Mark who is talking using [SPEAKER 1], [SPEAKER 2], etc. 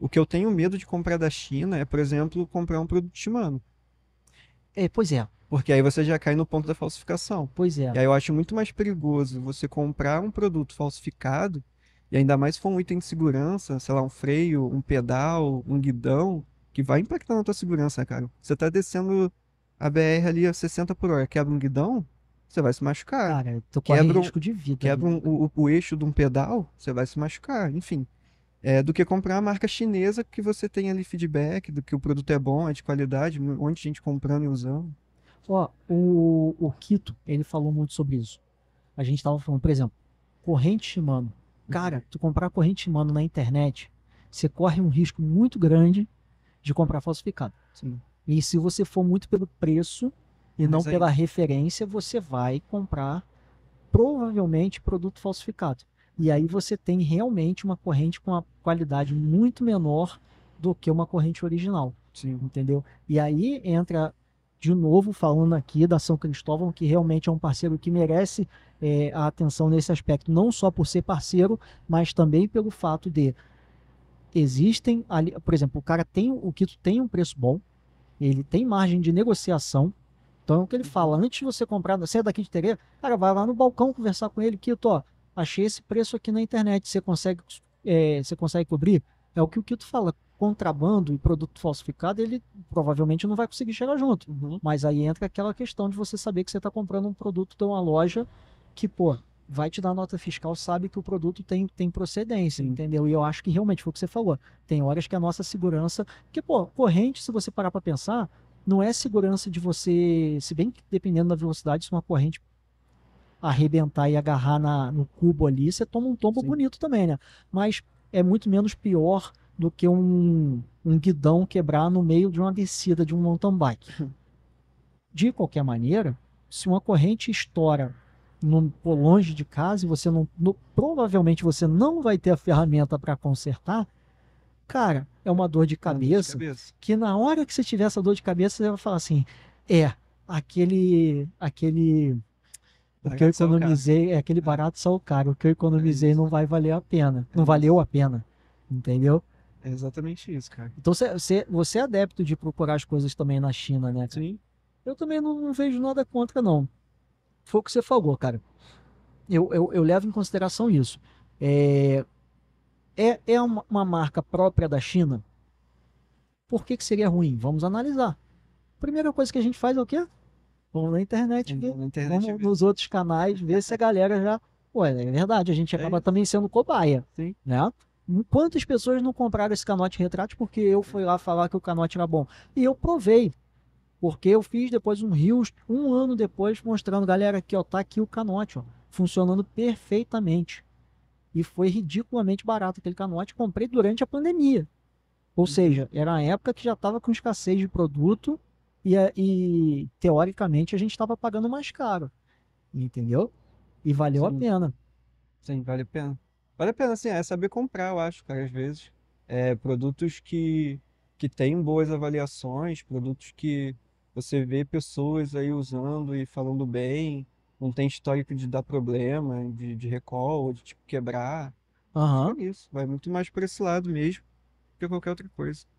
[SPEAKER 1] O que eu tenho medo de comprar da China é, por exemplo, comprar um produto chimano. É, pois é. Porque aí você já cai no ponto da falsificação. Pois é. E aí eu acho muito mais perigoso você comprar um produto falsificado, e ainda mais se for um item de segurança, sei lá, um freio, um pedal, um guidão, que vai impactar na tua segurança, cara. Você tá descendo a BR ali a 60 por hora, quebra um guidão, você vai se machucar. Cara, tu quebra um, risco de vida. Quebra né? um, o, o eixo de um pedal, você vai se machucar, enfim é, do que comprar a marca chinesa que você tem ali feedback, do que o produto é bom, é de qualidade, um monte de gente comprando e
[SPEAKER 2] usando. Ó, o, o Quito, ele falou muito sobre isso. A gente estava falando, por exemplo, corrente Shimano. Cara, tu comprar corrente Shimano na internet, você corre um risco muito grande de comprar falsificado. Sim. E se você for muito pelo preço e Mas não aí... pela referência, você vai comprar provavelmente produto falsificado. E aí você tem realmente uma corrente com uma qualidade muito menor do que uma corrente original. Sim. Entendeu? E aí entra, de novo, falando aqui da São Cristóvão, que realmente é um parceiro que merece é, a atenção nesse aspecto, não só por ser parceiro, mas também pelo fato de existem ali, por exemplo, o cara tem o que tem um preço bom, ele tem margem de negociação. Então é o que ele fala, antes de você comprar, você é daqui de Tereza, cara, vai lá no balcão conversar com ele, Kito, ó, achei esse preço aqui na internet, você consegue, é, você consegue cobrir? É o que o Kito fala, contrabando e produto falsificado, ele provavelmente não vai conseguir chegar junto. Uhum. Mas aí entra aquela questão de você saber que você está comprando um produto de uma loja que, pô, vai te dar nota fiscal, sabe que o produto tem, tem procedência, Sim. entendeu? E eu acho que realmente foi o que você falou. Tem horas que a nossa segurança, que pô, corrente, se você parar para pensar, não é segurança de você, se bem que dependendo da velocidade, se uma corrente arrebentar e agarrar na, no cubo ali, você toma um tombo Sim. bonito também, né? Mas é muito menos pior do que um, um guidão quebrar no meio de uma descida de um mountain bike. De qualquer maneira, se uma corrente estoura no, longe de casa e você não. No, provavelmente você não vai ter a ferramenta para consertar, cara, é uma dor de, cabeça, é dor de cabeça. Que na hora que você tiver essa dor de cabeça, você vai falar assim: é, aquele. aquele o que eu economizei, é aquele ah. barato só o caro. O que eu economizei é não vai valer a pena. Não valeu a pena. Entendeu?
[SPEAKER 1] É exatamente isso, cara. Então
[SPEAKER 2] você, você é adepto de procurar as coisas também na China, né? Sim. Eu também não, não vejo nada contra, não. Foi o que você falou, cara. Eu, eu, eu levo em consideração isso. É, é, é uma, uma marca própria da China? Por que, que seria ruim? Vamos analisar. Primeira coisa que a gente faz é o quê? Vamos na internet ver. Na internet vamos ver. nos outros canais ver se a galera já. Pô, é verdade, a gente é acaba é. também sendo cobaia. Sim. Né? Quantas pessoas não compraram esse canote retrato porque eu fui lá falar que o canote era bom? E eu provei. Porque eu fiz depois um rios, um ano depois, mostrando, galera, aqui, ó, tá aqui o canote, ó, funcionando perfeitamente. E foi ridiculamente barato aquele canote. Comprei durante a pandemia. Ou uhum. seja, era a época que já estava com escassez de produto e, eh, e teoricamente a gente estava pagando mais caro, entendeu? E valeu Sim. a pena.
[SPEAKER 1] Sim, vale a pena. Vale a pena, assim, é saber comprar, eu acho, cara, às vezes. É, produtos que, que têm boas avaliações, produtos que você vê pessoas aí usando e falando bem, não tem histórico de dar problema, de, de recall, de tipo quebrar. Uhum. isso, vai muito mais para esse lado mesmo que qualquer outra coisa.